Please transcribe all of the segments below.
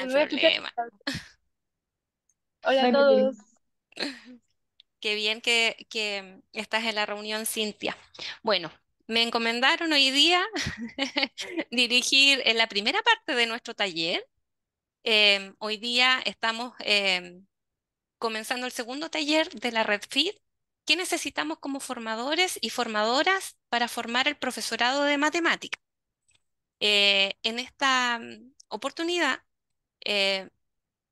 Hola a todos. Qué bien que, que, estás en la reunión, Cintia. Bueno, me encomendaron hoy día dirigir la primera parte de nuestro taller. Em, hoy día estamos em, comenzando el segundo taller de la Red Feed. ¿Qué necesitamos como formadores y formadoras para formar el profesorado de matemática? Eh, en esta mm, oportunidad eh,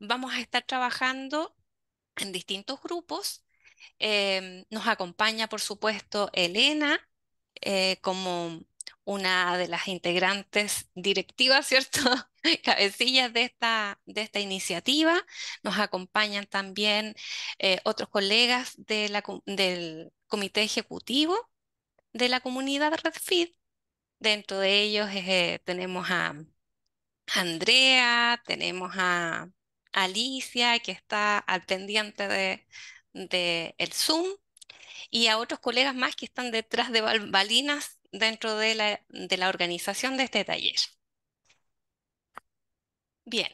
vamos a estar trabajando en distintos grupos. Eh, nos acompaña, por supuesto, Elena eh, como una de las integrantes directivas, ¿cierto? Cabecillas de esta, de esta iniciativa. Nos acompañan también otros colegas del comité ejecutivo de la comunidad RedFit. Dentro de ellos tenemos a Andrea, tenemos a Alicia que está al pendiente de, el Zoom y a otros colegas más que están detrás de balinas dentro de la, organización de este taller. Bien,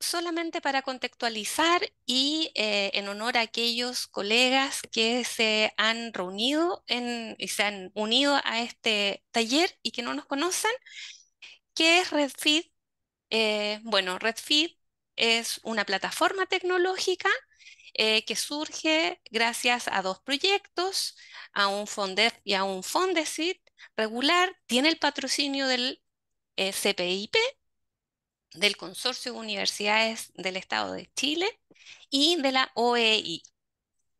solamente para contextualizar y eh, en honor a aquellos colegas que se han reunido y se han unido a este taller y que no nos conocen, ¿qué es RedFeed eh, bueno, RedFeed es una plataforma tecnológica eh, que surge gracias a dos proyectos, a un y a un Fondesit regular, tiene el patrocinio del eh, CPIP, del Consorcio de Universidades del Estado de Chile y de la OEI.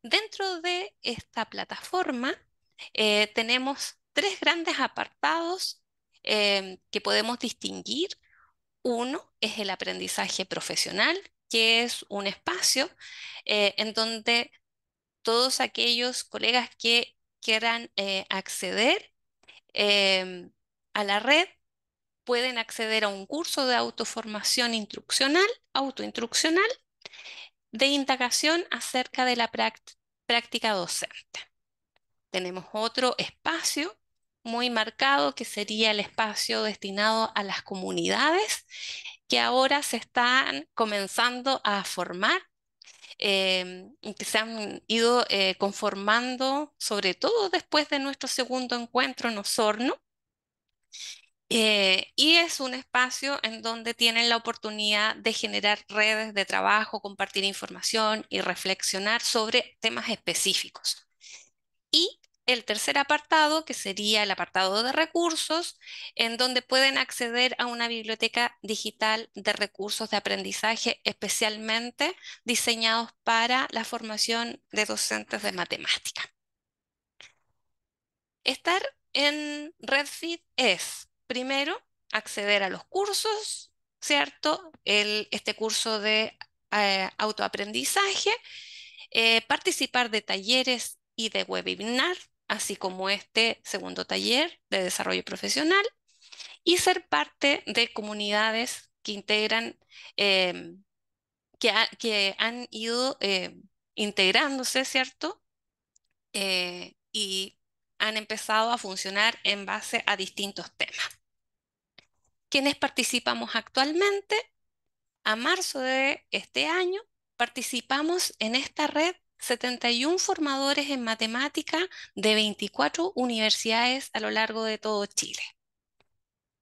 Dentro de esta plataforma tenemos tres grandes apartados que podemos distinguir uno es el aprendizaje profesional, que es un espacio eh, en donde todos aquellos colegas que quieran eh, acceder em, a la red pueden acceder a un curso de autoformación instruccional, autoinstruccional, de indagación acerca de la práctica docente. Tenemos otro espacio muy marcado, que sería el espacio destinado a las comunidades, que ahora se están comenzando a formar, eh, que se han ido eh, conformando, sobre todo después de nuestro segundo encuentro en Osorno. Eh, y es un espacio en donde tienen la oportunidad de generar redes de trabajo, compartir información y reflexionar sobre temas específicos. Y el tercer apartado, que sería el apartado de recursos, en donde pueden acceder a una biblioteca digital de recursos de aprendizaje especialmente diseñados para la formación de docentes de matemática. Estar en Redfit es, primero, acceder a los cursos, ¿cierto? El, este curso de eh, autoaprendizaje, eh, participar de talleres y de webinar, así como este segundo taller de desarrollo profesional y ser parte de comunidades que integran, eh, que, han ido eh, integrándose, ¿cierto? Eh, y han empezado a funcionar en base a distintos temas. ¿Quiénes participamos actualmente? A marzo de este año participamos en esta red 71 formadores en matemática de 24 universidades a lo largo de todo Chile.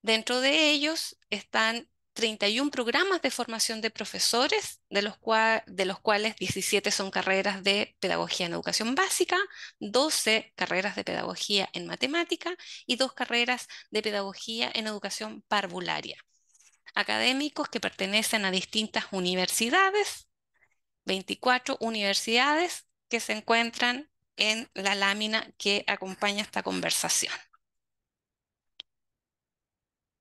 Dentro de ellos están 31 programas de formación de profesores, de los, cuales 17 son carreras de pedagogía en educación básica, 12 carreras de pedagogía en matemática y dos carreras de pedagogía en educación parvularia. Académicos que pertenecen a distintas universidades, 24 universidades que se encuentran en la lámina que acompaña esta conversación.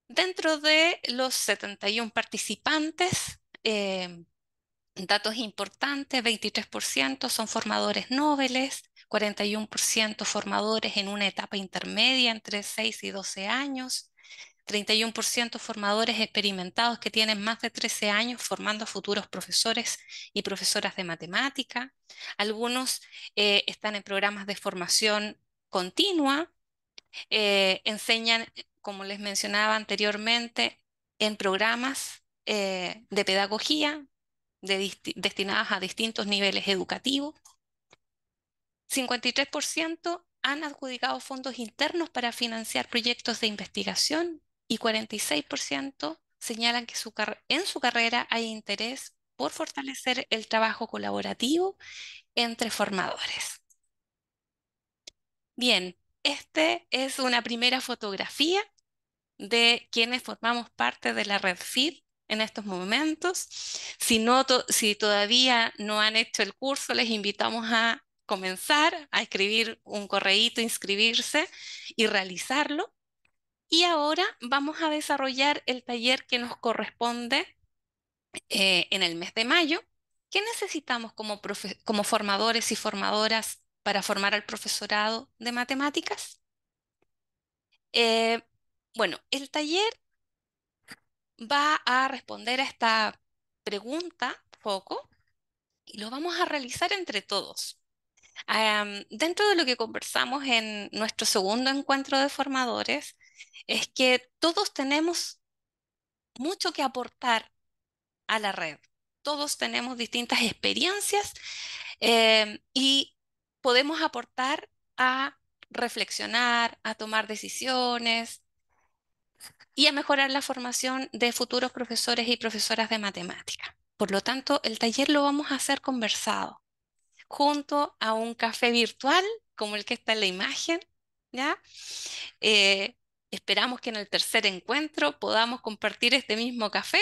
Dentro de los 71 participantes, eh, datos importantes, 23% son formadores noveles, 41% formadores en una etapa intermedia entre 6 y 12 años, 31% formadores experimentados que tienen más de 13 años formando futuros profesores y profesoras de matemática. Algunos eh, están en programas de formación continua, eh, enseñan, como les mencionaba anteriormente, en programas eh, de pedagogía destinados destinadas a distintos niveles educativos. 53% han adjudicado fondos internos para financiar proyectos de investigación y 46% señalan que en su carrera hay interés por fortalecer el trabajo colaborativo entre formadores. Bien, esta es una primera fotografía de quienes formamos parte de la red FIT en estos momentos. Si, si todavía no han hecho el curso, les invitamos a comenzar a escribir un correíto, inscribirse y realizarlo. Y ahora vamos a desarrollar el taller que nos corresponde eh, en el mes de mayo. ¿Qué necesitamos como, formadores y formadoras para formar al profesorado de matemáticas? Eh, bueno, el taller va a responder a esta pregunta poco, y lo vamos a realizar entre todos. dentro de lo que conversamos en nuestro segundo encuentro de formadores, es que todos tenemos mucho que aportar a la red. Todos tenemos distintas experiencias eh, y podemos aportar a reflexionar, a tomar decisiones y a mejorar la formación de futuros profesores y profesoras de matemática. Por lo tanto, el taller lo vamos a hacer conversado, junto a un café virtual, como el que está en la imagen, ¿ya? Eh, Esperamos que en el tercer encuentro podamos compartir este mismo café,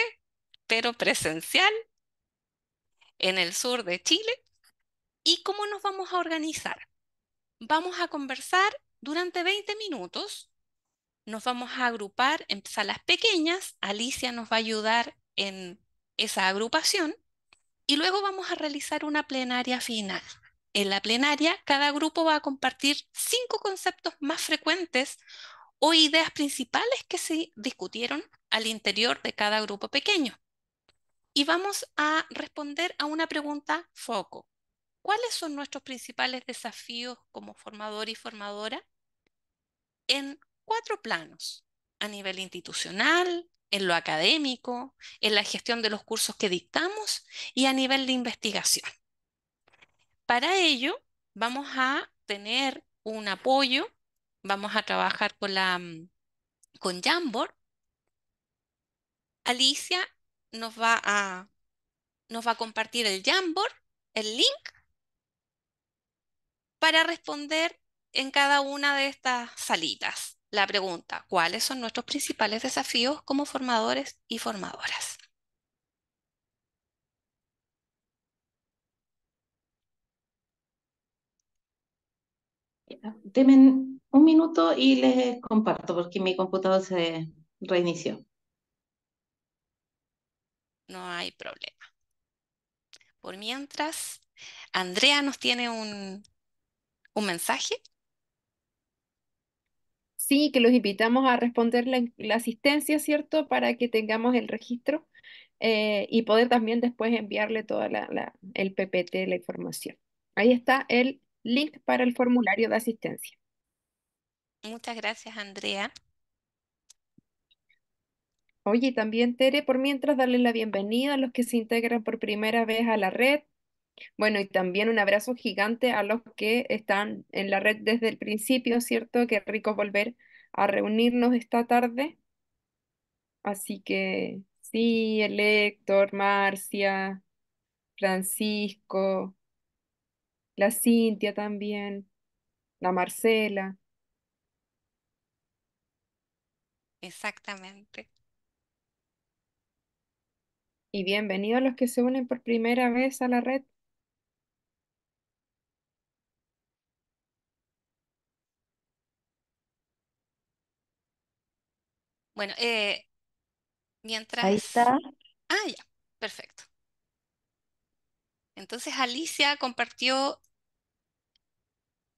pero presencial, en el sur de Chile. ¿Y cómo nos vamos a organizar? Vamos a conversar durante 20 minutos. Nos vamos a agrupar en salas pequeñas. Alicia nos va a ayudar en esa agrupación. Y luego vamos a realizar una plenaria final. En la plenaria, cada grupo va a compartir cinco conceptos más frecuentes o ideas principales que se discutieron al interior de cada grupo pequeño. Y vamos a responder a una pregunta foco. ¿Cuáles son nuestros principales desafíos como formador y formadora? En cuatro planos, a nivel institucional, en lo académico, en la gestión de los cursos que dictamos y a nivel de investigación. Para ello, vamos a tener un apoyo vamos a trabajar con, la, mm, con Jamboard, Alicia nos va a, nos va a compartir el Jamboard, el link, para responder en cada una de estas salitas la pregunta, ¿cuáles son nuestros principales desafíos como formadores y formadoras? Temen un minuto y les comparto porque mi computador se reinició. No hay problema. Por mientras, Andrea nos tiene un, un mensaje. Sí, que los invitamos a responder la, asistencia, ¿cierto? Para que tengamos el registro eh, y poder también después enviarle toda la, el PPT, la información. Ahí está el link para el formulario de asistencia. Muchas gracias, Andrea. Oye, también Tere, por mientras darle la bienvenida a los que se integran por primera vez a la red. Bueno, y también un abrazo gigante a los que están en la red desde el principio, ¿cierto? Qué rico volver a reunirnos esta tarde. Así que sí, el Héctor, Marcia, Francisco, la Cintia también, la Marcela. Exactamente. Y bienvenidos los que se unen por primera vez a la red. Bueno, eh, mientras... Ahí está. Ah, ya, perfecto. Entonces Alicia compartió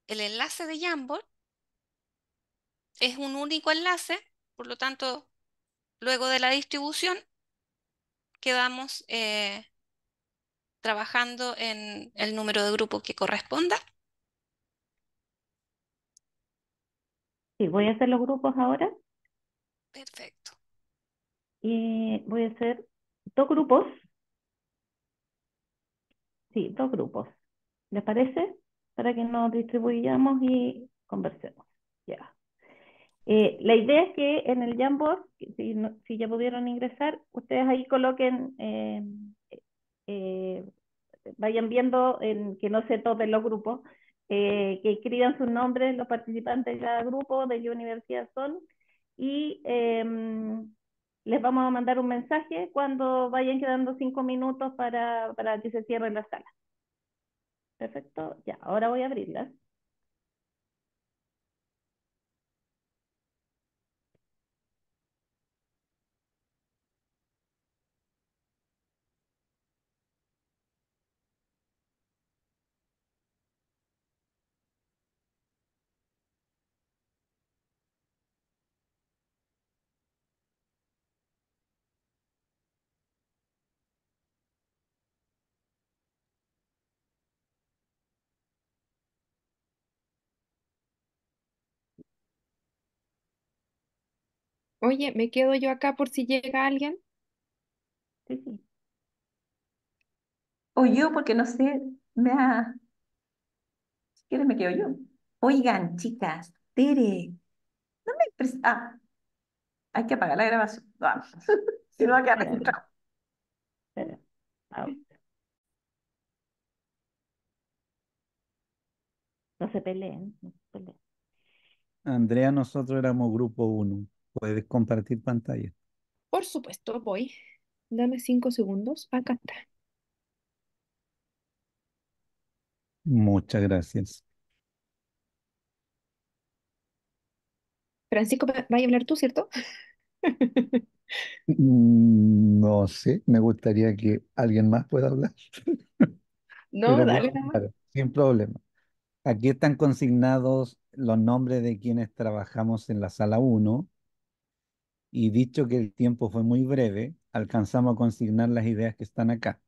el enlace de Jamboard. Es un único enlace por lo tanto, luego de la distribución, quedamos eh, trabajando en el número de grupos que corresponda. Sí, voy a hacer los grupos ahora. Perfecto. Y voy a hacer dos grupos. Sí, dos grupos. ¿Les parece? Para que nos distribuyamos y conversemos. Ya. Eh, la idea es que en el Jamboard, si, ya pudieron ingresar, ustedes ahí coloquen, eh, eh, vayan viendo en, que no se todos los grupos, que escriban sus nombres los participantes de cada grupo, de qué universidad son, y em, les vamos a mandar un mensaje cuando vayan quedando cinco minutos para, para que se cierre la sala. Perfecto, ya, ahora voy a abrirlas. Oye, me quedo yo acá por si llega alguien. Sí, sí. O yo, porque no sé, me ha... Si quieren me quedo yo. Oigan, chicas, Tere, no me... Ah, hay que apagar la grabación. Vamos. Ah, si no va a quedar ah, no se peleen, no se peleen. Andrea, nosotros éramos grupo uno. ¿Puedes compartir pantalla? Por supuesto, voy. Dame cinco segundos. Acá está. Muchas gracias. Francisco, va a hablar tú, cierto? Mm, no sé, me gustaría que alguien más pueda hablar. No, dale. sin problema. Aquí están consignados los nombres de quienes trabajamos en la sala 1 y dicho que el tiempo fue muy breve, alcanzamos a consignar las ideas que están acá.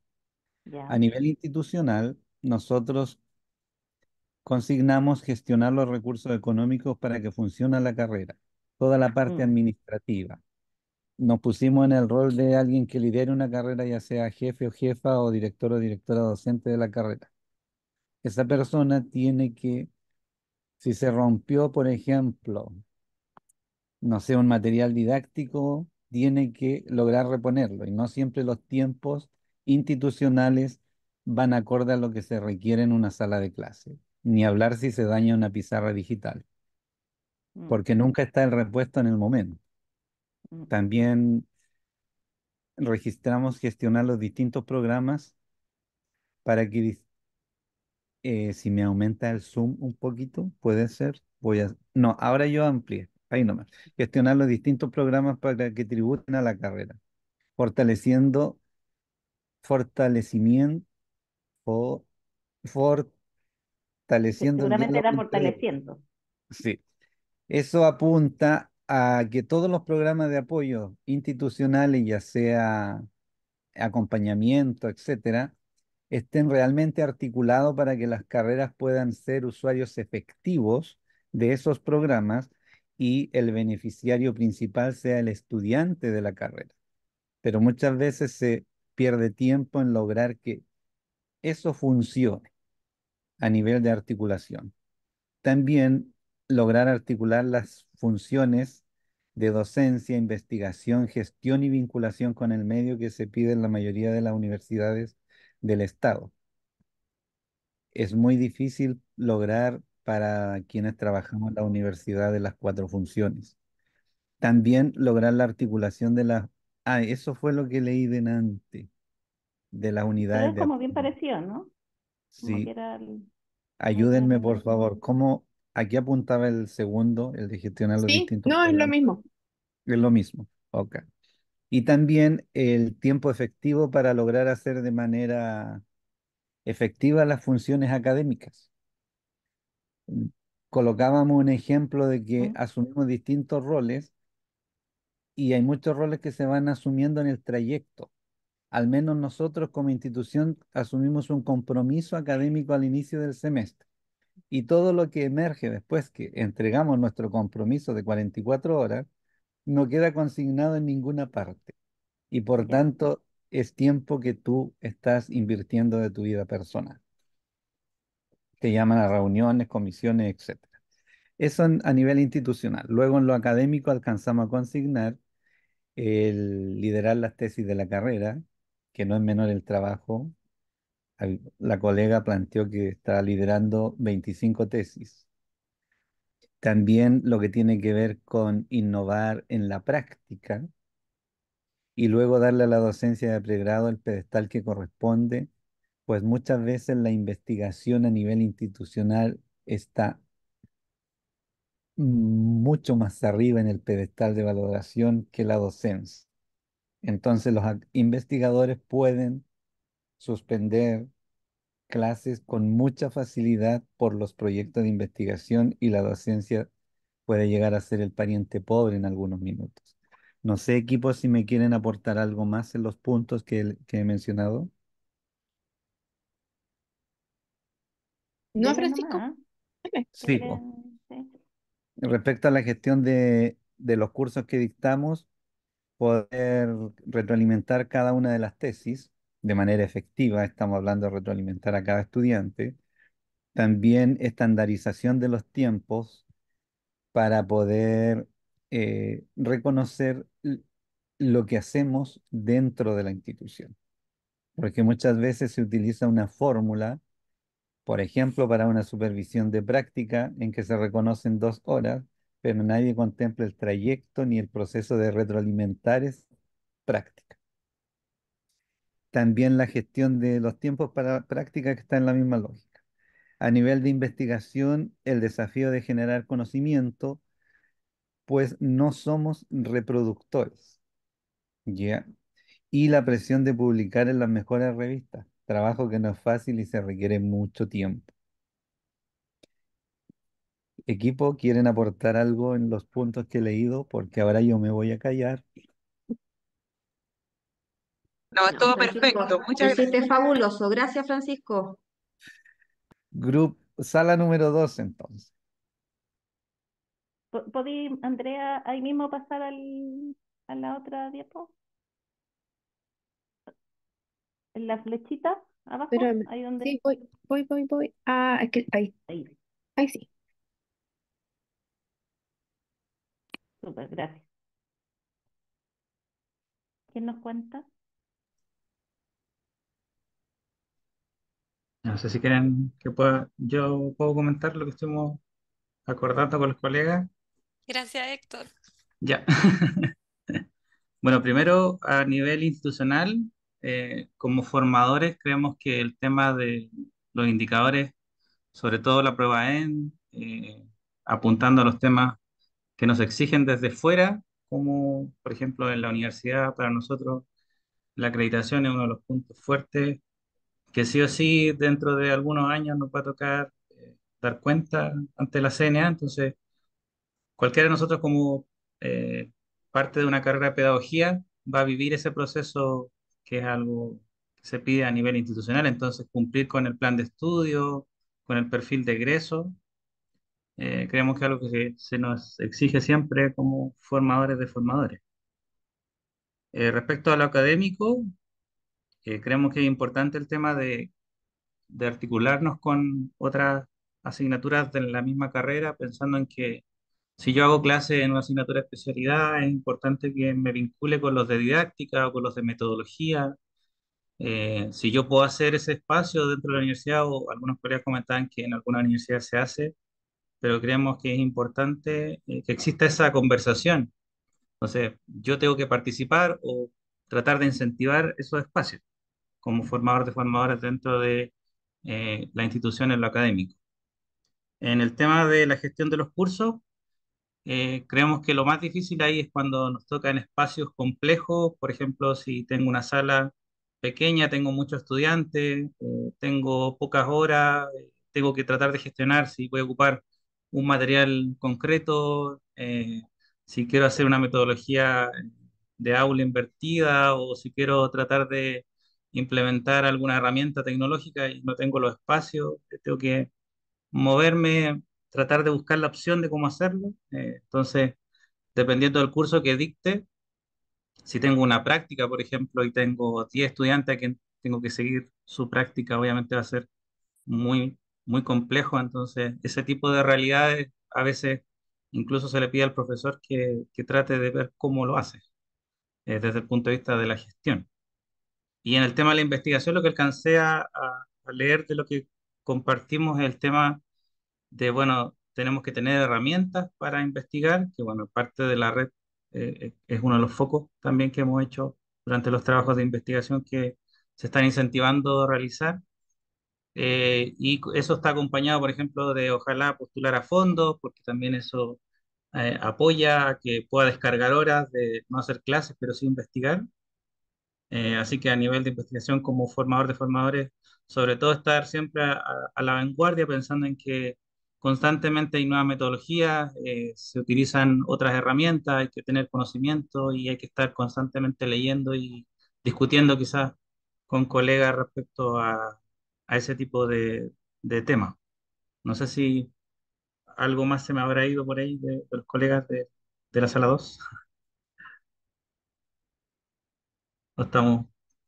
A nivel institucional, nosotros consignamos gestionar los recursos económicos para que funcione la carrera, toda la parte administrativa. Nos pusimos en el rol de alguien que lidere una carrera, ya sea jefe o jefa o director o directora docente de la carrera. Esa persona tiene que, si se rompió, por ejemplo, no sé, un material didáctico, tiene que lograr reponerlo y no siempre los tiempos institucionales van acorde a lo que se requiere en una sala de clase, ni hablar si se daña una pizarra digital, mm. porque nunca está el repuesto en el momento. Mm. También registramos gestionar los distintos programas para que eh, si me aumenta el zoom un poquito, puede ser, voy a, no, ahora yo amplié ahí nomás, gestionar los distintos programas para que tributen a la carrera, fortaleciendo, fortalecimiento, o fortaleciendo. Seguramente era fortaleciendo. Sí. Eso apunta a que todos los programas de apoyo institucionales, ya sea acompañamiento, etcétera, estén realmente articulados para que las carreras puedan ser usuarios efectivos de esos programas y el beneficiario principal sea el estudiante de la carrera. Pero muchas veces se pierde tiempo en lograr que eso funcione a nivel de articulación. También lograr articular las funciones de docencia, investigación, gestión y vinculación con el medio que se pide en la mayoría de las universidades del Estado. Es muy difícil lograr para quienes trabajamos en la universidad de las cuatro funciones. También lograr la articulación de las... Ah, eso fue lo que leí de Nante, de las unidades... es como bien parecido, ¿no? Sí. Ayúdenme, por favor. ¿Cómo, aquí apuntaba el segundo, el de gestionar los distintos. No, es lo mismo. Es lo mismo. Ok. Y también el tiempo efectivo para lograr hacer de manera efectiva las funciones académicas colocábamos un ejemplo de que asumimos distintos roles y hay muchos roles que se van asumiendo en el trayecto. Al menos nosotros como institución asumimos un compromiso académico al inicio del semestre y todo lo que emerge después que entregamos nuestro compromiso de 44 horas no queda consignado en ninguna parte y por tanto es tiempo que tú estás invirtiendo de tu vida personal te llaman a reuniones, comisiones, etc. Eso a nivel institucional. Luego en lo académico alcanzamos a consignar el liderar las tesis de la carrera, que no es menor el trabajo. La colega planteó que está liderando 25 tesis. También lo que tiene que ver con innovar en la práctica y luego darle a la docencia de pregrado el pedestal que corresponde pues muchas veces la investigación a nivel institucional está mucho más arriba en el pedestal de valoración que la docencia. Entonces los investigadores pueden suspender clases con mucha facilidad por los proyectos de investigación y la docencia puede llegar a ser el pariente pobre en algunos minutos. No sé, equipo, si me quieren aportar algo más en los puntos que, he mencionado. No, Francisco. ¿eh? Sí, Respecto a la gestión de, los cursos que dictamos, poder retroalimentar cada una de las tesis de manera efectiva, estamos hablando de retroalimentar a cada estudiante, también estandarización de los tiempos para poder eh, reconocer lo que hacemos dentro de la institución. Porque muchas veces se utiliza una fórmula por ejemplo, para una supervisión de práctica en que se reconocen dos horas, pero nadie contempla el trayecto ni el proceso de retroalimentar práctica. También la gestión de los tiempos para práctica que está en la misma lógica. A nivel de investigación, el desafío de generar conocimiento, pues no somos reproductores. Y la presión de publicar en las mejores revistas. Trabajo que no es fácil y se requiere mucho tiempo. Equipo, ¿quieren aportar algo en los puntos que he leído? Porque ahora yo me voy a callar. No, todo perfecto. Muchas gracias. fabuloso. Gracias, Francisco. Group sala número dos, entonces. ¿Podí, Andrea, ahí mismo pasar al, a la otra diapositiva? la flechita abajo, ahí Sí, voy, voy, voy, ah, ahí. sí. Súper, gracias. ¿Quién nos cuenta? No sé si quieren que pueda, yo puedo comentar lo que estuvimos acordando con los colegas. Gracias, Héctor. Ya. bueno, primero a nivel institucional, eh, como formadores creemos que el tema de los indicadores, sobre todo la prueba EN, eh, apuntando a los temas que nos exigen desde fuera, como por ejemplo en la universidad, para nosotros la acreditación es uno de los puntos fuertes, que sí o sí dentro de algunos años nos va a tocar eh, dar cuenta ante la CNA, entonces cualquiera de nosotros como parte de una carrera de pedagogía va a vivir ese proceso que es algo que se pide a nivel institucional, entonces cumplir con el plan de estudio, con el perfil de egreso. Eh, creemos que es algo que se, nos exige siempre como formadores de formadores. Eh, respecto a lo académico, eh, creemos que es importante el tema de, de articularnos con otras asignaturas de la misma carrera, pensando en que si yo hago clase en una asignatura de especialidad, es importante que me vincule con los de didáctica o con los de metodología. Eh, si yo puedo hacer ese espacio dentro de la universidad, o algunos colegas comentaban que en alguna universidad se hace, pero creemos que es importante eh, que exista esa conversación. Entonces, yo tengo que participar o tratar de incentivar esos espacios como formador de formadores dentro de eh, la institución en lo académico. En el tema de la gestión de los cursos, eh, creemos que lo más difícil ahí es cuando nos toca en espacios complejos, por ejemplo, si tengo una sala pequeña, tengo muchos estudiantes, eh, tengo pocas horas, eh, tengo que tratar de gestionar si voy a ocupar un material concreto, si quiero hacer una metodología de aula invertida o si quiero tratar de implementar alguna herramienta tecnológica y no tengo los espacios, tengo que moverme tratar de buscar la opción de cómo hacerlo. Eh, entonces, dependiendo del curso que dicte, si tengo una práctica, por ejemplo, y tengo 10 estudiantes que tengo que seguir su práctica, obviamente va a ser muy, muy complejo. Entonces, ese tipo de realidades a veces incluso se le pide al profesor que, trate de ver cómo lo hace eh, desde el punto de vista de la gestión. Y en el tema de la investigación, lo que alcancé a, a leer de lo que compartimos es el tema de, bueno, tenemos que tener herramientas para investigar, que bueno, parte de la red eh, eh, es uno de los focos también que hemos hecho durante los trabajos de investigación que se están incentivando a realizar. Eh, y eso está acompañado, por ejemplo, de ojalá postular a fondo porque también eso apoya a que pueda descargar horas de no hacer clases, pero sí investigar. así que a nivel de investigación como formador de formadores, sobre todo estar siempre a la vanguardia pensando en que constantemente hay nuevas metodologías, eh, se utilizan otras herramientas, hay que tener conocimiento y hay que estar constantemente leyendo y discutiendo quizás con colegas respecto a, ese tipo de, de temas. No sé si algo más se me habrá ido por ahí de, los colegas de, la sala 2. estamos,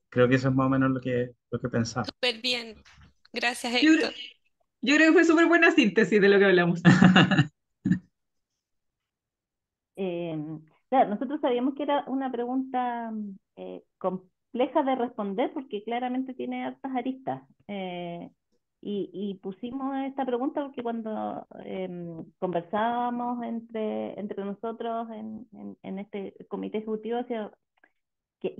creo que eso es más o menos lo que, lo que pensaba. Súper bien, gracias Héctor. Yo creo que fue súper buena síntesis de lo que hablamos. Eh, nosotros sabíamos que era una pregunta eh, compleja de responder porque claramente tiene altas aristas. Eh, y, pusimos esta pregunta porque cuando em, conversábamos entre, entre nosotros en, en, este comité ejecutivo,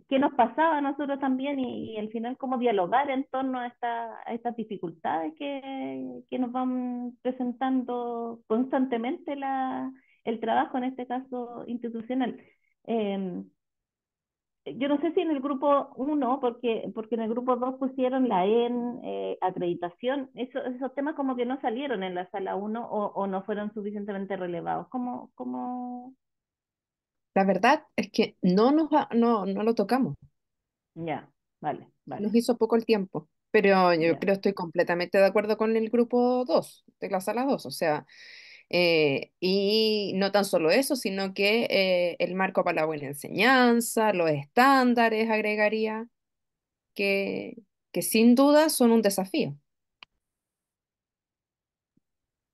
qué, nos pasaba a nosotros también y, al final cómo dialogar en torno a, esta, estas dificultades que, nos van presentando constantemente la, el trabajo, en este caso institucional. Em, yo no sé si en el grupo 1, porque, porque en el grupo 2 pusieron la EN, eh, acreditación, eso, esos temas como que no salieron en la sala 1 o, no fueron suficientemente relevados. ¿Cómo, cómo, la verdad es que no, nos, no, no lo tocamos. Ya, vale, Nos hizo poco el tiempo, pero yo creo estoy completamente de acuerdo con el grupo 2, de la sala 2, o sea, eh, y no tan solo eso, sino que eh, el marco para la buena enseñanza, los estándares, agregaría, que, que sin duda son un desafío.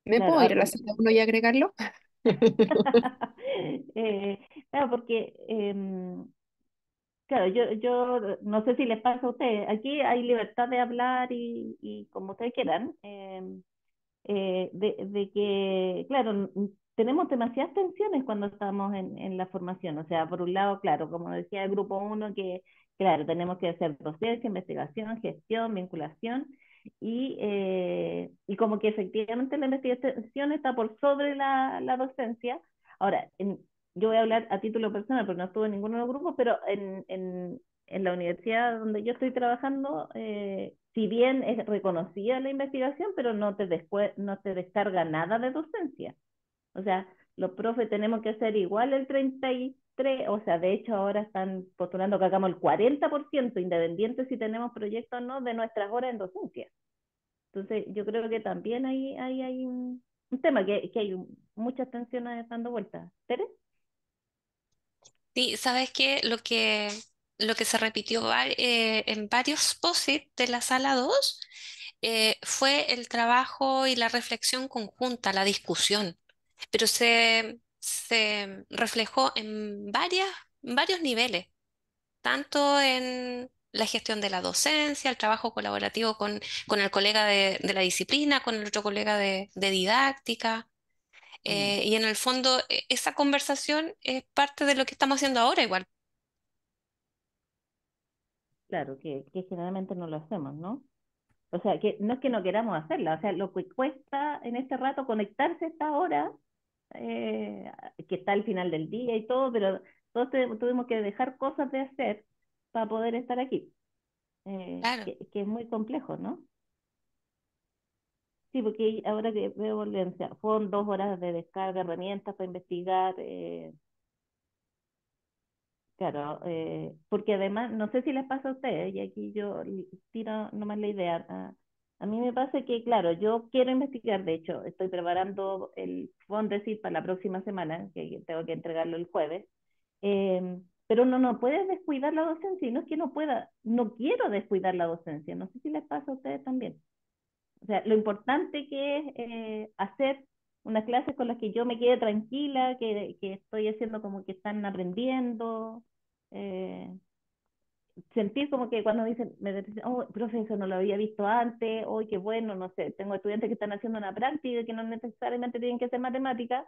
¿Me puedo ir a la sala 1 y agregarlo? eh, claro, porque, em, claro, yo, yo no sé si les pasa a ustedes, aquí hay libertad de hablar y, como ustedes quieran, em, eh, de, que, claro, tenemos demasiadas tensiones cuando estamos en, la formación, o sea, por un lado, claro, como decía el grupo uno que, claro, tenemos que hacer docencia, investigación, gestión, vinculación, y, eh, y como que efectivamente la investigación está por sobre la docencia, Ahora, en, yo voy a hablar a título personal, porque no estuve en ninguno de los grupos, pero en, en, en la universidad donde yo estoy trabajando, eh, si bien es reconocida la investigación, pero no te, después, no te descarga nada de docencia. O sea, los profes tenemos que hacer igual el 33, o sea, de hecho ahora están postulando que hagamos el 40%, independiente si tenemos proyectos o no, de nuestras horas en docencia. Entonces, yo creo que también ahí, hay hay un, un tema que, que hay muchas tensiones dando vuelta. ¿Tere? Sí, ¿sabes qué? Lo que, lo que se repitió eh, en varios posits de la sala 2 eh, fue el trabajo y la reflexión conjunta, la discusión, pero se, se reflejó en varias, varios niveles, tanto en, la gestión de la docencia, el trabajo colaborativo con, con el colega de, la disciplina, con el otro colega de, didáctica. Mm. Eh, y en el fondo, e, esa conversación es parte de lo que estamos haciendo ahora igual. Claro, que, generalmente no lo hacemos, ¿no? O sea, que no es que no queramos hacerla, o sea, lo que cuesta en este rato conectarse a esta hora, eh, que está al final del día y todo, pero todos tuvimos que dejar cosas de hacer a poder estar aquí. Eh, claro. que, es muy complejo, ¿no? Sí, porque ahora que veo, fueron dos horas de descarga, herramientas para investigar. Eh, claro, eh, porque además, no sé si les pasa a ustedes, y aquí yo tiro nomás la idea. A, mí me pasa que, claro, yo quiero investigar, de hecho, estoy preparando el Fondesit para la próxima semana, que tengo que entregarlo el jueves. Eh, pero no, no puedes descuidar la docencia y no es que no pueda, no quiero descuidar la docencia, no sé si les pasa a ustedes también. O sea, lo importante que es eh, hacer unas clases con las que yo me quede tranquila, que, estoy haciendo como que están aprendiendo, eh, sentir como que cuando dicen, me oh, profesor, no lo había visto antes, hoy oh, qué bueno, no sé, tengo estudiantes que están haciendo una práctica que no necesariamente tienen que hacer matemáticas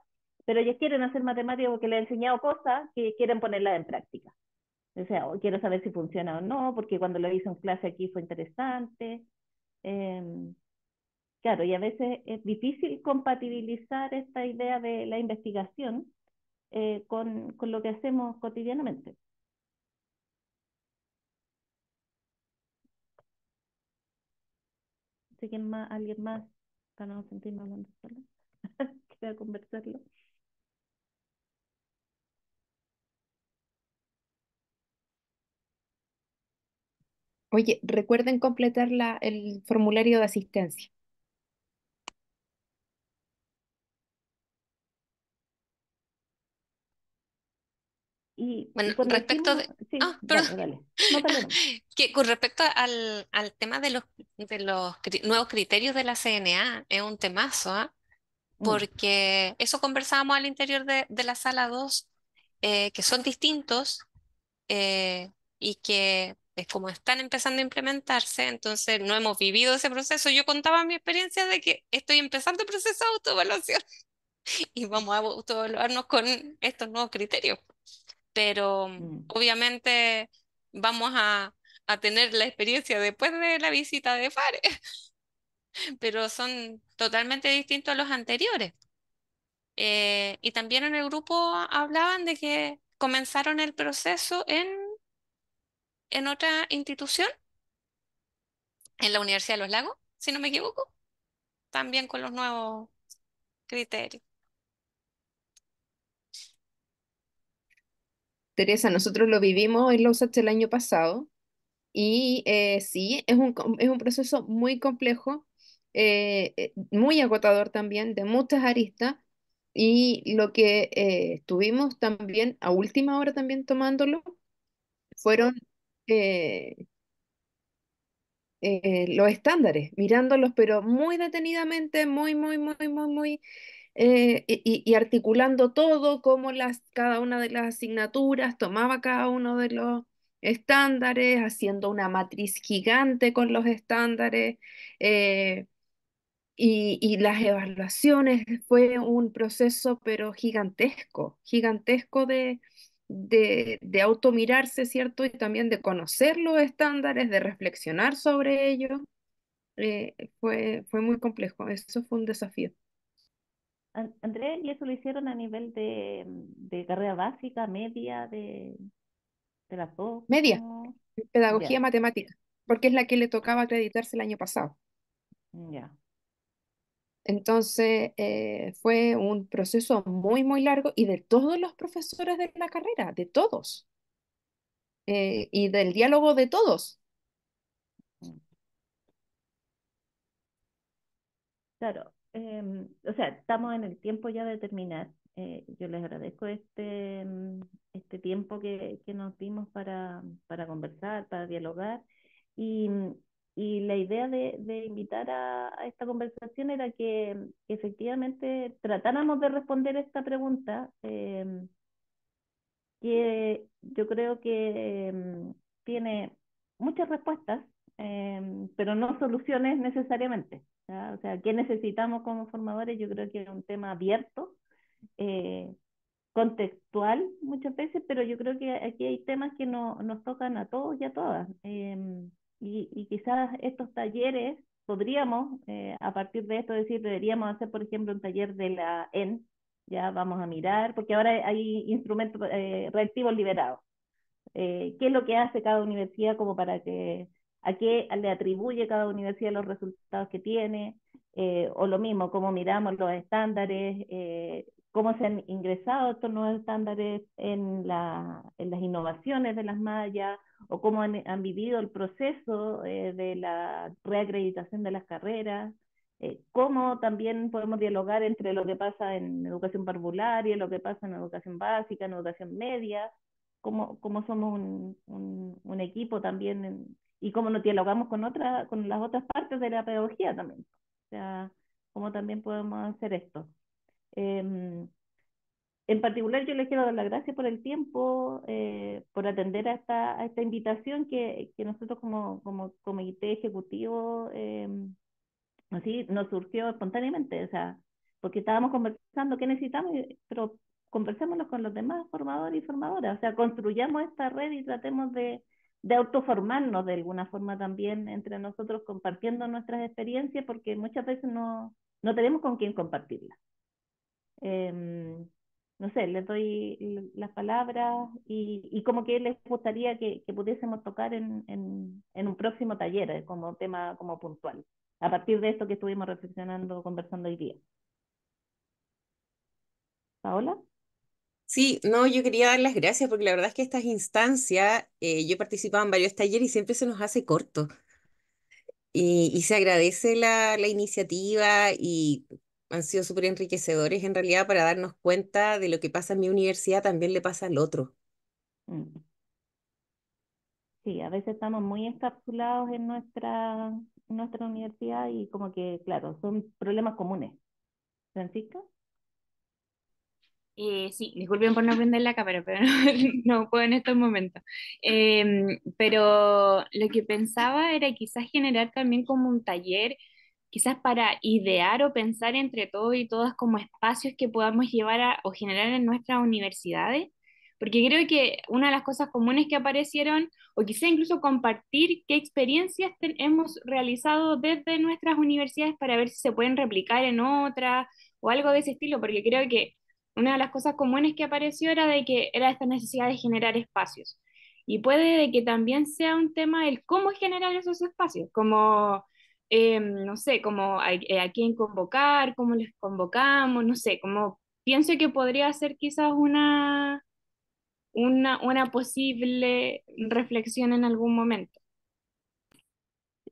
pero ellos quieren hacer matemáticas porque le he enseñado cosas que quieren ponerlas en práctica. O sea, quiero saber si funciona o no, porque cuando lo hice en clase aquí fue interesante. Em, claro, y a veces es difícil compatibilizar esta idea de la investigación eh, con, con lo que hacemos cotidianamente. ¿Alguien más, alguien más para no sentirme hablando conversarlo. Oye, recuerden completar la, el formulario de asistencia. bueno, respecto que con respecto al, al, tema de los, de los nuevos criterios de la CNA, es un temazo, ¿ah? Mm. porque eso conversábamos al interior de, la sala 2, eh, que son distintos eh, y que como están empezando a implementarse, entonces no hemos vivido ese proceso. Yo contaba mi experiencia de que estoy empezando el proceso de autoevaluación y vamos a autoevaluarnos con estos nuevos criterios. Pero mm. obviamente vamos a, a, tener la experiencia después de la visita de FARE, pero son totalmente distintos a los anteriores. Eh, y también en el grupo hablaban de que comenzaron el proceso en en otra institución, en la Universidad de los Lagos, si no me equivoco, también con los nuevos criterios. Teresa, nosotros lo vivimos en la el año pasado y eh, sí, es un, es un proceso muy complejo, eh, eh, muy agotador también, de muchas aristas y lo que estuvimos también a última hora también tomándolo fueron eh, eh, los estándares, mirándolos, pero muy detenidamente, muy, muy, muy, muy, muy, eh, y, articulando todo, como las, cada una de las asignaturas tomaba cada uno de los estándares, haciendo una matriz gigante con los estándares, y, y las evaluaciones, fue un proceso, pero gigantesco, gigantesco de, de, de automirarse, ¿cierto? Y también de conocer los estándares, de reflexionar sobre ello eh, fue, fue muy complejo, eso fue un desafío. Andrés, ¿y eso lo hicieron a nivel de, carrera básica, media, de, de la PO. Media, pedagogía matemática, porque es la que le tocaba acreditarse el año pasado. Ya. Entonces, eh, fue un proceso muy, muy largo y de todos los profesores de la carrera, de todos, eh, y del diálogo de todos. Mm. Claro, em, o sea, estamos en el tiempo ya de terminar. Eh, yo les agradezco este, mm, este tiempo que, que nos dimos para, para conversar, para dialogar. Y mm, y la idea de, invitar a, esta conversación era que, efectivamente tratáramos de responder esta pregunta, em, que yo creo que em, tiene muchas respuestas, em, pero no soluciones necesariamente. O sea, ¿qué necesitamos como formadores? Yo creo que es un tema abierto, eh, contextual muchas veces, pero yo creo que aquí hay temas que no, nos tocan a todos y a todas. Y, quizás estos talleres podríamos, eh, a partir de esto, decir, deberíamos hacer, por ejemplo, un taller de la EN, ya vamos a mirar, porque ahora hay instrumentos eh, reactivos liberados. Eh, ¿Qué es lo que hace cada universidad como para que, a qué le atribuye cada universidad los resultados que tiene? o lo mismo, cómo miramos los estándares, cómo se han ingresado estos nuevos estándares en, las innovaciones de las mallas o cómo han, vivido el proceso eh, de la reacreditación de las carreras, eh, cómo también podemos dialogar entre lo que pasa en educación parvularia, lo que pasa en educación básica, en educación media, cómo, somos un, equipo también y cómo nos dialogamos con, otra, con las otras partes de la pedagogía también. O sea, cómo también podemos hacer esto. Em, en particular, yo les quiero dar las gracias por el tiempo, eh, por atender a esta, a esta invitación que, que, nosotros como, como comité ejecutivo, em, así nos surgió espontáneamente, o sea, porque estábamos conversando qué necesitamos, eh, pero conversémonos con los demás formadores y formadoras, o sea, construyamos esta red y tratemos de, de autoformarnos de alguna forma también entre nosotros compartiendo nuestras experiencias porque muchas veces no, no tenemos con quién compartirlas. Em, no sé, les doy las palabras y, como que les gustaría que, pudiésemos tocar en, en, un próximo taller como tema como puntual, a partir de esto que estuvimos reflexionando, conversando hoy día. Paola. Sí, no, yo quería dar las gracias porque la verdad es que estas instancias, eh, yo he participado en varios talleres y siempre se nos hace corto. Y, se agradece la, la iniciativa y han sido súper enriquecedores en realidad para darnos cuenta de lo que pasa en mi universidad también le pasa al otro. Mm. Sí, a veces estamos muy encapsulados en nuestra, nuestra universidad y como que, claro, son problemas comunes. Francisca. Eh, sí, disculpen por no prender la cámara, pero no, puedo en estos momentos. Em, pero lo que pensaba era quizás generar también como un taller quizás para idear o pensar entre todos y todas como espacios que podamos llevar a, o generar en nuestras universidades, porque creo que una de las cosas comunes que aparecieron, o quizá incluso compartir qué experiencias hemos realizado desde nuestras universidades para ver si se pueden replicar en otras o algo de ese estilo, porque creo que una de las cosas comunes que apareció era de que era esta necesidad de generar espacios. Y puede de que también sea un tema el cómo generar esos espacios, como Em, no sé, como eh, a, quién convocar, cómo les convocamos, no sé, como pienso que podría ser quizás una, una, una posible reflexión en algún momento.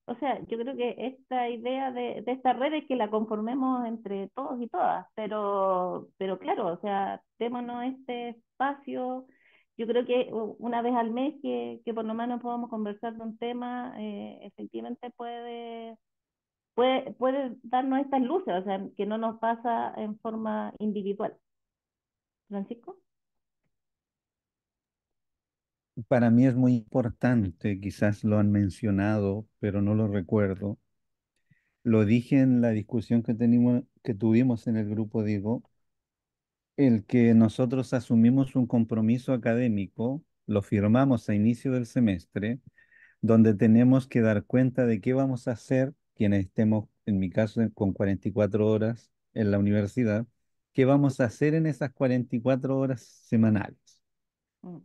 O sea, yo creo que esta idea de, esta red es que la conformemos entre todos y todas, pero, pero claro, o sea, démonos este espacio yo creo que una vez al mes que, que por lo menos podamos conversar de un tema, eh, efectivamente puede puede, darnos estas luces, o sea, que no nos pasa en forma individual. Francisco. Para mí es muy importante, quizás lo han mencionado, pero no lo recuerdo. Lo dije en la discusión que, que tuvimos en el grupo, digo, el que nosotros asumimos un compromiso académico, lo firmamos a inicio del semestre, donde tenemos que dar cuenta de qué vamos a hacer quienes estemos, en mi caso, con 44 horas en la universidad, qué vamos a hacer en esas 44 horas semanales. Mm.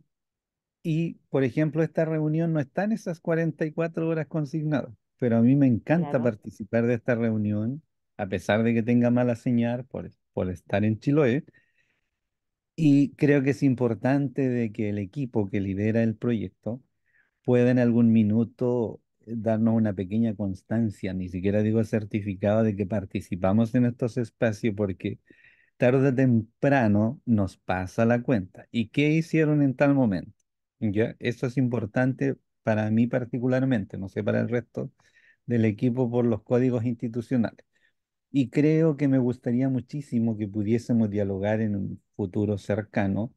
Y, por ejemplo, esta reunión no está en esas 44 horas consignadas, pero a mí me encanta participar de esta reunión, a pesar de que tenga mala señal por, por estar en Chiloé. Y creo que es importante de que el equipo que lidera el proyecto pueda en algún minuto darnos una pequeña constancia, ni siquiera digo certificado de que participamos en estos espacios porque tarde o temprano nos pasa la cuenta. ¿Y qué hicieron en tal momento? ¿Ya? Eso es importante para mí particularmente, no sé para el resto del equipo por los códigos institucionales. Y creo que me gustaría muchísimo que pudiésemos dialogar en un futuro cercano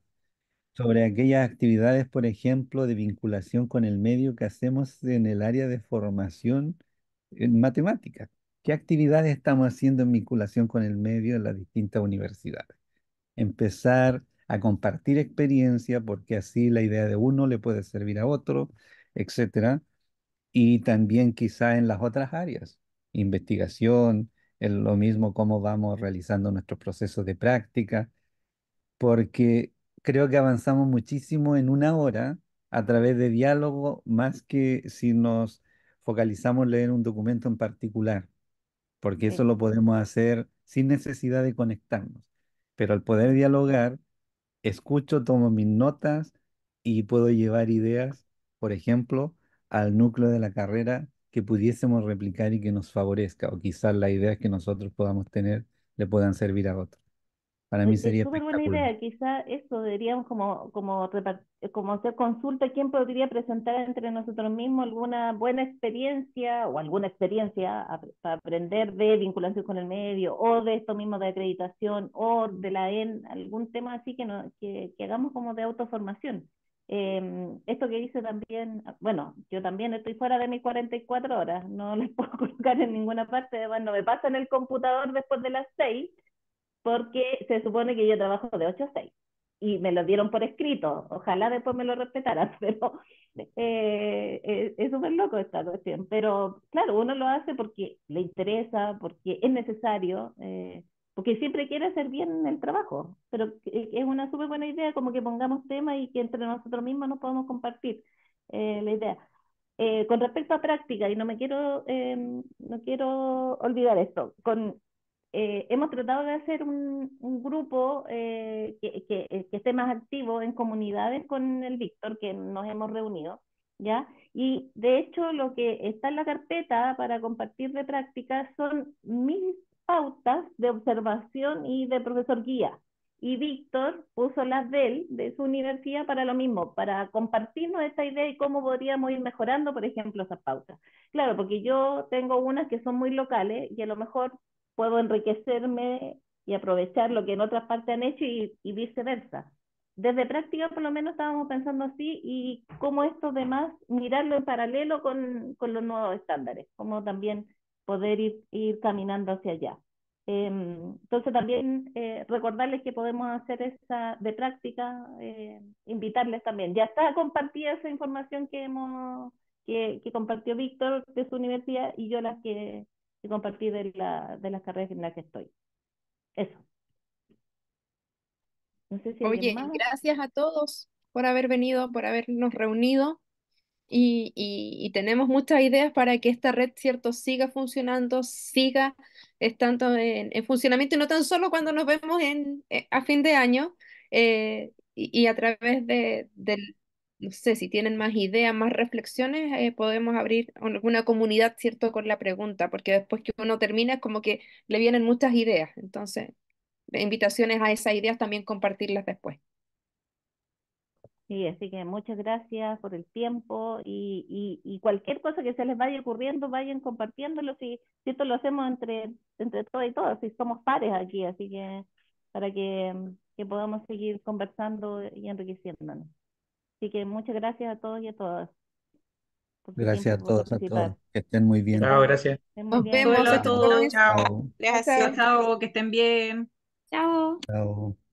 sobre aquellas actividades, por ejemplo, de vinculación con el medio que hacemos en el área de formación en matemática ¿Qué actividades estamos haciendo en vinculación con el medio en las distintas universidades? Empezar a compartir experiencia porque así la idea de uno le puede servir a otro, etc. Y también quizá en las otras áreas, investigación, lo mismo cómo vamos realizando nuestros procesos de práctica, porque creo que avanzamos muchísimo en una hora a través de diálogo más que si nos focalizamos en leer un documento en particular, porque eso lo podemos hacer sin necesidad de conectarnos. Pero al poder dialogar, escucho, tomo mis notas y puedo llevar ideas, por ejemplo, al núcleo de la carrera que pudiésemos replicar y que nos favorezca, o quizás las ideas que nosotros podamos tener le puedan servir a otros. Para mí sería súper buena idea, quizá eso deberíamos como, como, como hacer consulta, quién podría presentar entre nosotros mismos alguna buena experiencia o alguna experiencia para aprender de vinculación con el medio o de esto mismo de acreditación o de la EN, algún tema así que, que, hagamos como de autoformación. Em, esto que dice también, bueno, yo también estoy fuera de mis 44 horas, no les puedo colocar en ninguna parte, bueno, me pasa en el computador después de las 6, porque se supone que yo trabajo de 8 a 6 y me lo dieron por escrito. Ojalá después me lo respetaran, pero eh, eh, es súper loco esta cuestión. Pero claro, uno lo hace porque le interesa, porque es necesario, eh, porque siempre quiere hacer bien el trabajo. Pero es una súper buena idea, como que pongamos tema y que entre nosotros mismos nos podamos compartir la idea. con respecto a práctica, y no me quiero, em, no quiero olvidar esto, con eh, hemos tratado de hacer un, grupo eh, que, eh, que, esté más activo en comunidades con el Víctor, que nos hemos reunido, ¿ya? Y de hecho lo que está en la carpeta para compartir de práctica son mis pautas de observación y de profesor guía. Y Víctor puso las de él, de su universidad, para lo mismo, para compartirnos esta idea y cómo podríamos ir mejorando, por ejemplo, esas pautas. Claro, porque yo tengo unas que son muy locales y a lo mejor puedo enriquecerme y aprovechar lo que en otras partes han hecho y, viceversa. Desde práctica, por lo menos, estábamos pensando así y cómo esto demás, mirarlo en paralelo con, con los nuevos estándares, cómo también poder ir, ir caminando hacia allá. Em, entonces, también eh, recordarles que podemos hacer esa de práctica, eh, invitarles también. Ya está compartida esa información que hemos que, que compartió Víctor de su universidad y yo las que compartir de, la, de las carreras en las que estoy. Eso. Oye, gracias a todos por haber venido, por habernos reunido. Y, tenemos muchas ideas para que esta red, ¿cierto?, siga funcionando, siga estando en, en funcionamiento y no tan solo cuando nos vemos en, eh, a fin de año eh, y, a través de, no sé, si tienen más ideas, más reflexiones, eh, podemos abrir una comunidad, ¿cierto?, con la pregunta, porque después que uno termina es como que le vienen muchas ideas. Entonces, invitaciones a esas ideas también compartirlas después. Sí, así que muchas gracias por el tiempo y, cualquier cosa que se les vaya ocurriendo, vayan compartiéndolo. Si, esto lo hacemos entre, entre y todos, si somos pares aquí, así que para que, que podamos seguir conversando y enriqueciéndonos. Así que muchas gracias a todos y a todas. Gracias a todos, a todos. Que estén muy bien. Chao, gracias. Nos vemos a todos. Chao. Chao, que estén bien. Chao. Chao.